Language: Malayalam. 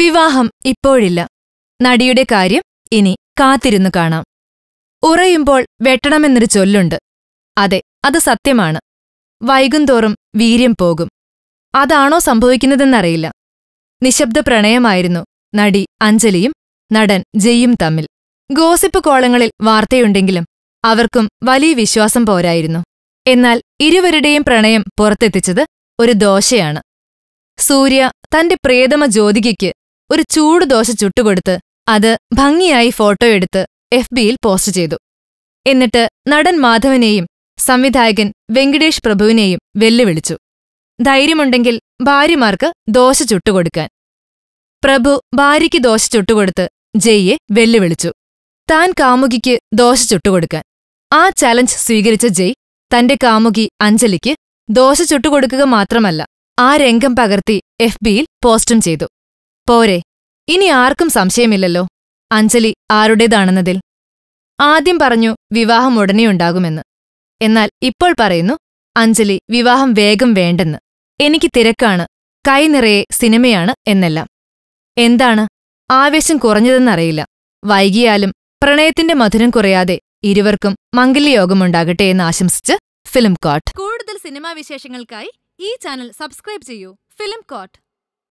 വിവാഹം ഇപ്പോഴില്ല നടിയുടെ കാര്യം ഇനി കാത്തിരുന്നു കാണാം ഉറയുമ്പോൾ വെട്ടണമെന്നൊരു ചൊല്ലുണ്ട് അതെ അത് സത്യമാണ് വൈകുന്തോറും വീര്യം പോകും അതാണോ സംഭവിക്കുന്നതെന്നറിയില്ല നിശബ്ദ പ്രണയമായിരുന്നു നടി അഞ്ജലിയും നടൻ ജയ്യും തമ്മിൽ ഗോസിപ്പ് കോളങ്ങളിൽ വാർത്തയുണ്ടെങ്കിലും അവർക്കും വലിയ വിശ്വാസം പോരായിരുന്നു എന്നാൽ ഇരുവരുടെയും പ്രണയം പുറത്തെത്തിച്ചത് ഒരു ദോശയാണ് സൂര്യ തന്റെ പ്രിയതമ ജ്യോതികയ്ക്ക് ഒരു ചൂടുദോശ ചുട്ടുകൊടുത്ത് അത് ഭംഗിയായി ഫോട്ടോ എടുത്ത് എഫ് ബിയിൽ പോസ്റ്റ് ചെയ്തു എന്നിട്ട് നടൻ മാധവനെയും സംവിധായകൻ വെങ്കടേഷ് പ്രഭുവിനെയും വെല്ലുവിളിച്ചു ധൈര്യമുണ്ടെങ്കിൽ ഭാര്യമാർക്ക് ദോശ ചുട്ടുകൊടുക്കാൻ പ്രഭു ഭാര്യയ്ക്ക് ദോശ ചുട്ടുകൊടുത്ത് ജയ്യെ വെല്ലുവിളിച്ചു താൻ കാമുകിക്ക് ദോശ ചുട്ടുകൊടുക്കാൻ ആ ചലഞ്ച് സ്വീകരിച്ച ജയ് തന്റെ കാമുകി അഞ്ജലിക്ക് ദോശ ചുട്ടുകൊടുക്കുക മാത്രമല്ല ആ രംഗം പകർത്തി എഫ് ബിയിൽ പോസ്റ്റും ചെയ്തു പോരെ ഇനി ആർക്കും സംശയമില്ലല്ലോ അഞ്ജലി ആരുടേതാണെന്നതിൽ ആദ്യം പറഞ്ഞു വിവാഹം ഉടനെയുണ്ടാകുമെന്ന് എന്നാൽ ഇപ്പോൾ പറയുന്നു അഞ്ജലി വിവാഹം വേഗം വേണ്ടെന്ന് എനിക്ക് തിരക്കാണ് കൈനിറയെ സിനിമയാണ് എന്നെല്ലാം എന്താണ് ആവേശം കുറഞ്ഞതെന്നറിയില്ല വൈകിയാലും പ്രണയത്തിന്റെ മധുരം കുറയാതെ ഇരുവർക്കും മംഗല്യയോഗമുണ്ടാകട്ടെ എന്ന് ആശംസിച്ച് ഫിലിം കോട്ട് കൂടുതൽ സിനിമാ വിശേഷങ്ങൾക്കായി ई चानल सब्स््रैब फिलिम कॉट